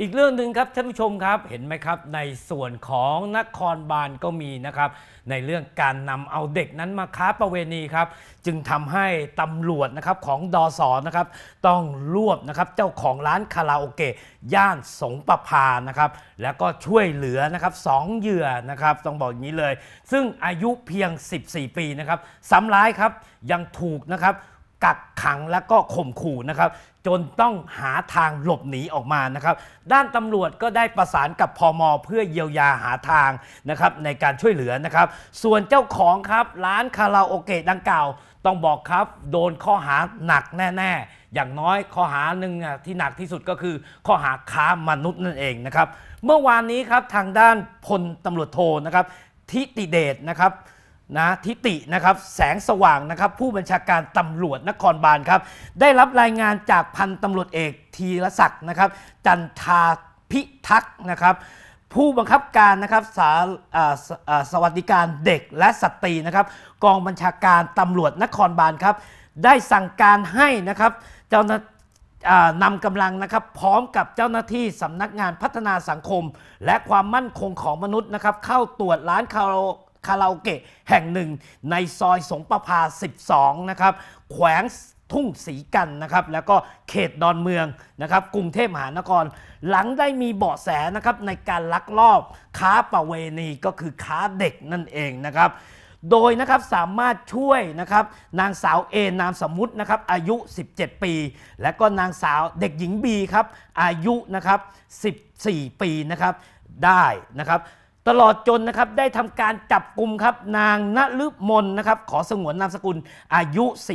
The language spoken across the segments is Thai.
อีกเรื่องหนึ่งครับท่านผู้ชมครับเห็นไหมครับในส่วนของนครบาลก็มีนะครับ ในเรื่องการนำเอาเด็กนั้นมาค้าประเวณีครับ จึงทำให้ตำรวจนะครับของดอสอนะครับ ต้องรวบนะครับเจ้าของร้านคาราโอเกะย่านสงประพานะครับ แล้วก็ช่วยเหลือนะครับสองเหยื่อนะครับ ต้องบอกอย่างนี้เลย ซึ่งอายุเพียง 14 ปีนะครับซ้ำร้ายครับยังถูกนะครับกักขังและก็ข่มขู่นะครับ จนต้องหาทางหลบหนีออกมานะครับ ด้านตำรวจก็ได้ประสานกับพอมอเพื่อเยียวยาหาทางนะครับในการช่วยเหลือนะครับ ส่วนเจ้าของครับร้านคาราโอเกะดังกล่าวต้องบอกครับโดนข้อหาหนักแน่ ๆ อย่างน้อยข้อหาหนึ่งที่หนักที่สุดก็คือข้อหาค้ามนุษย์นั่นเองนะครับ เมื่อวานนี้ครับทางด้านพลตำรวจโทนะครับทิติเดชนะครับนะทิตินะครับแสงสว่างนะครับผู้บัญชาการตำรวจนครบาลครับได้รับรายงานจากพันตำรวจเอกธีรศักดิ์นะครับจันทาพิทักษ์นะครับ ผู้บังคับการนะครับสาสวัสดิการเด็กและสตรีนะครับกองบัญชาการตำรวจนครบาลครับได้สั่งการให้นะครับเจ้าหน้านำกำลังนะครับพร้อมกับเจ้าหน้าที่สำนักงานพัฒนาสังคมและความมั่นคงของมนุษย์นะครับเข้าตรวจร้านคาคาราโอเกะแห่งหนึ่งในซอยสงประพา 12นะครับแขวงทุ่งสีกันนะครับแล้วก็เขตดอนเมืองนะครับกรุงเทพมหานครหลังได้มีเบาะแสนะครับในการลักลอบค้าประเวณีก็คือค้าเด็กนั่นเองนะครับโดยนะครับสามารถช่วยนะครับนางสาวเอนามสมมุตินะครับอายุ 17 ปี และก็นางสาวเด็กหญิงบีครับอายุนะครับ14 ปีนะครับได้นะครับตลอดจนนะครับได้ทำการจับกลุ่มครับนางณฤมนนะครับขอสงวนนามสกุลอายุ 4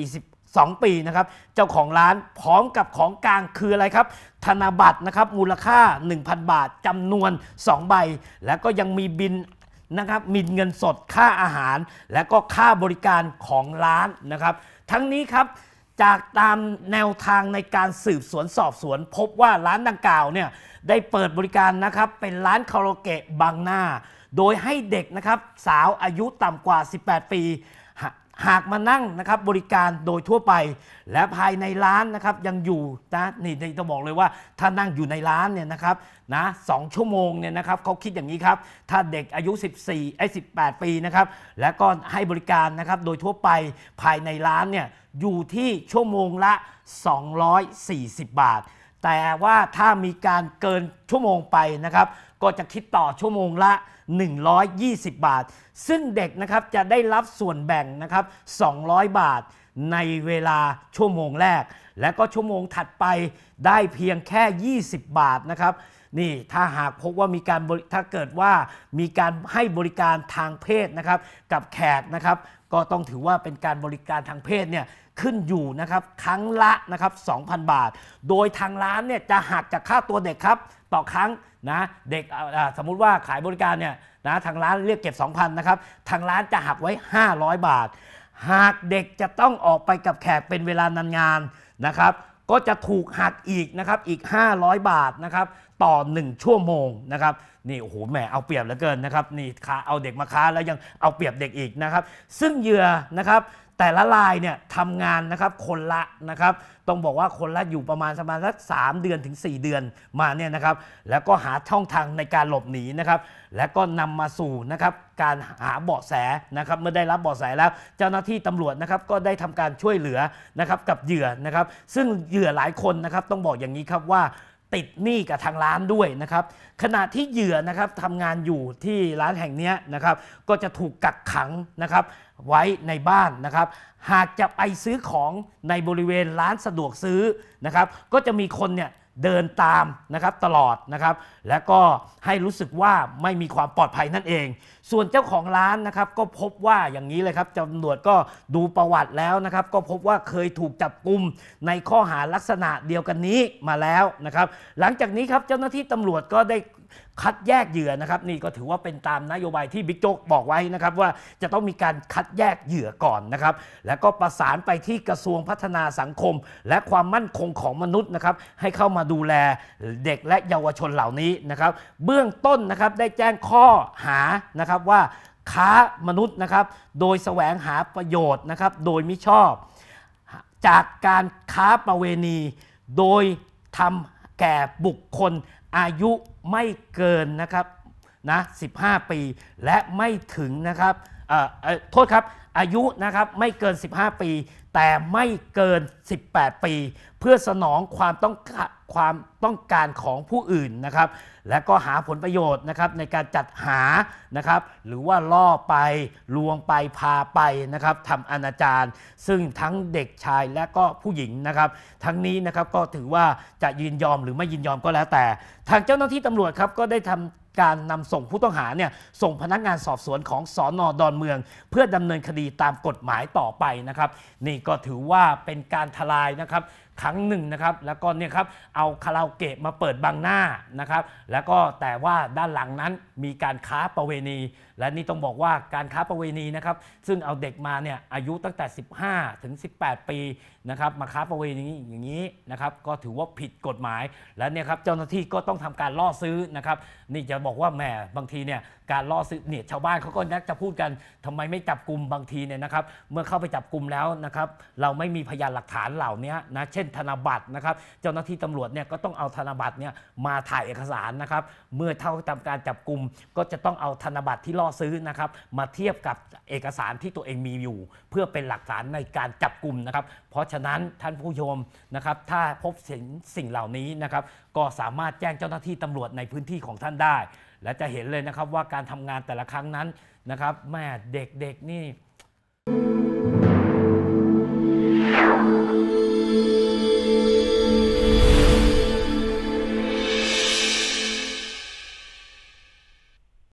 2 ปีนะครับเจ้าของร้านพร้อมกับของกลางคืออะไรครับ ธนบัตรนะครับมูลค่า 1,000 บาทจำนวน 2 ใบ แล้วก็ยังมีบินนะครับมีเงินสดค่าอาหาร และก็ค่าบริการของร้านนะครับ ทั้งนี้ครับจากตามแนวทางในการสืบสวนสอบสวน พบว่าร้านดังกล่าวเนี่ยได้เปิดบริการนะครับเป็นร้านคาราโอเกะบางหน้า โดยให้เด็กนะครับสาวอายุต่ำกว่า 18 ปีหากมานั่งนะครับบริการโดยทั่วไปและภายในร้านนะครับยังอยู่นะนี่จะบอกเลยว่า ถ้านั่งอยู่ในร้านเนี่ยนะครับนะสชั่วโมงเนี่ยนะครับเขาคิดอย่างนี้ครับถ้าเด็กอายุ 14ไอ้18 ปีนะครับและก็ให้บริการนะครับโดยทั่วไปภายในร้านเนี่ยอยู่ที่ชั่วโมงละ 240 บาทแต่ว่าถ้ามีการเกินชั่วโมงไปนะครับ ก็จะคิดต่อชั่วโมงละ 120 บาท ซึ่งเด็กนะครับจะได้รับส่วนแบ่งนะครับ 200 บาทในเวลาชั่วโมงแรก และก็ชั่วโมงถัดไปได้เพียงแค่ 20 บาทนะครับนี่ถ้าหากพบว่ามีการถ้าเกิดว่ามีการให้บริการทางเพศนะครับกับแขกนะครับก็ต้องถือว่าเป็นการบริการทางเพศเนี่ยขึ้นอยู่นะครับครั้งละนะครับ2,000 บาท โดยทางร้านเนี่ยจะหักจากค่าตัวเด็กครับต่อครั้งนะเด็กสมมุติว่าขายบริการเนี่ยนะทางร้านเรียกเก็บ 2,000นะครับทางร้านจะหักไว้ 500 บาทหากเด็กจะต้องออกไปกับแขกเป็นเวลานานงานนะครับก็จะถูกหักอีกนะครับอีก 500 บาทนะครับต่อ 1 ชั่วโมงนะครับนี่โอ้โหแหมเอาเปรียบเหลือเกินนะครับนี่ค้าเอาเด็กมาค้าแล้วยังเอาเปรียบเด็กอีกนะครับซึ่งเหยื่อนะครับแต่ละลายเนี่ยทำงานนะครับคนละนะครับต้องบอกว่าคนละอยู่ประมาณประมาณสักสเดือนถึง 4 เดือนมาเนี่ยนะครับแล้วก็หาช่องทางในการหลบหนีนะครับ แล้วก็นำมาสู่นะครับการหาเบาะแสนะครับ เมื่อได้รับเบาะแสแล้วเจ้าหน้าที่ตำรวจนะครับก็ได้ทำการช่วยเหลือนะครับกับเหยื่อนะครับ ซึ่งเหยื่อหลายคนนะครับต้องบอกอย่างนี้ครับว่าติดหนี้กับทางร้านด้วยนะครับขณะที่เหยื่อนะครับทำงานอยู่ที่ร้านแห่งนี้นะครับ ก็จะถูกกักขังนะครับไว้ในบ้านนะครับ หากจะไปซื้อของในบริเวณร้านสะดวกซื้อนะครับ ก็จะมีคนเนี่ยเดินตามนะครับตลอดนะครับ และก็ให้รู้สึกว่าไม่มีความปลอดภัยนั่นเอง ส่วนเจ้าของร้านนะครับ ก็พบว่าอย่างนี้เลยครับตำรวจก็ดูประวัติแล้วนะครับก็พบว่าเคยถูกจับกลุ่มในข้อหาลักษณะเดียวกันนี้มาแล้วนะครับ หลังจากนี้ครับเจ้าหน้าที่ตำรวจก็ได้คัดแยกเหยื่อนะครับนี่ก็ถือว่าเป็นตามนโยบายที่บิ๊กโจ๊กบอกไว้นะครับว่าจะต้องมีการคัดแยกเหยื่อก่อนนะครับแล้วก็ประสานไปที่กระทรวงพัฒนาสังคมและความมั่นคงของมนุษย์นะครับให้เข้ามาดูแลเด็กและเยาวชนเหล่านี้นะครับเบื้องต้นนะครับได้แจ้งข้อหานะครับว่าค้ามนุษย์นะครับโดยแสวงหาประโยชน์นะครับโดยมิชอบ จากการค้าประเวณีโดยทำแก่บุคคลอายุไม่เกินนะครับนะ15 ปีและไม่ถึงนะครับโทษครับอายุนะครับไม่เกิน 15 ปี แต่ไม่เกิน 18 ปี เพื่อสนองความต้องความต้องการของผู้อื่นนะครับและก็หาผลประโยชน์นะครับในการจัดหานะครับ หรือว่าล่อไปลวงไปพาไปนะครับทำอนาจารซึ่งทั้งเด็กชายและก็ผู้หญิงนะครับ ทั้งนี้นะครับก็ถือว่าจะยินยอมหรือไม่ยินยอมก็แล้วแต่ ทางเจ้าหน้าที่ตำรวจครับก็ได้ทำการนำส่งผู้ต้องหาเนี่ยส่งพนักงานสอบสวนของสอนอดอนเมือง เพื่อดำเนินคดีตามกฎหมายต่อไปนะครับ นี่ก็ถือว่าเป็นการทลายนะครับครั้งหนึ่งนะครับ แล้วก็เนี่ยครับ เอาคาราโอเกะมาเปิดบังหน้านะครับ แล้วก็แต่ว่าด้านหลังนั้นมีการค้าประเวณี และนี่ต้องบอกว่าการค้าประเวณีนะครับ ซึ่งเอาเด็กมาเนี่ยอายุตั้งแต่ 15ถึง18 ปีนะครับมาค้าประเวณีอย่างนี้นะครับก็ถือว่าผิดกฎหมาย และเนี่ยครับเจ้าหน้าที่ก็ต้องทำการล่อซื้อนะครับ นี่จะบอกว่าแหมบางทีเนี่ยการล่อซื้อเนี่ยชาวบ้านเขาก็นักจะพูดกัน ทำไมไม่จับกลุ่มบางทีเนี่ยนะครับเมื่อเข้าไปจับกลุ่มแล้วนะครับเราไม่มีพยานหลักฐานเหล่านี้นะเช่นธนบัตรนะครับเจ้าหน้าที่ตำรวจเนี่ยก็ต้องเอาธนบัตรเนี่ยมาถ่ายเอกสารนะครับเมื่อเท่าทำการจับกลุ่มก็จะต้องเอาธนบัตรที่ล่อซื้อนะครับมาเทียบกับเอกสารที่ตัวเองมีอยู่ เพื่อเป็นหลักฐานในการจับกลุ่มนะครับเพราะฉะนั้นท่านผู้ชมนะครับถ้าพบเห็นสิ่งเหล่านี้นะครับก็สามารถแจ้งเจ้าหน้าที่ตำรวจในพื้นที่ของท่านได้ และจะเห็นเลยนะครับว่าการทำงานแต่ละครั้งนั้นนะครับ แม่เด็กๆนี่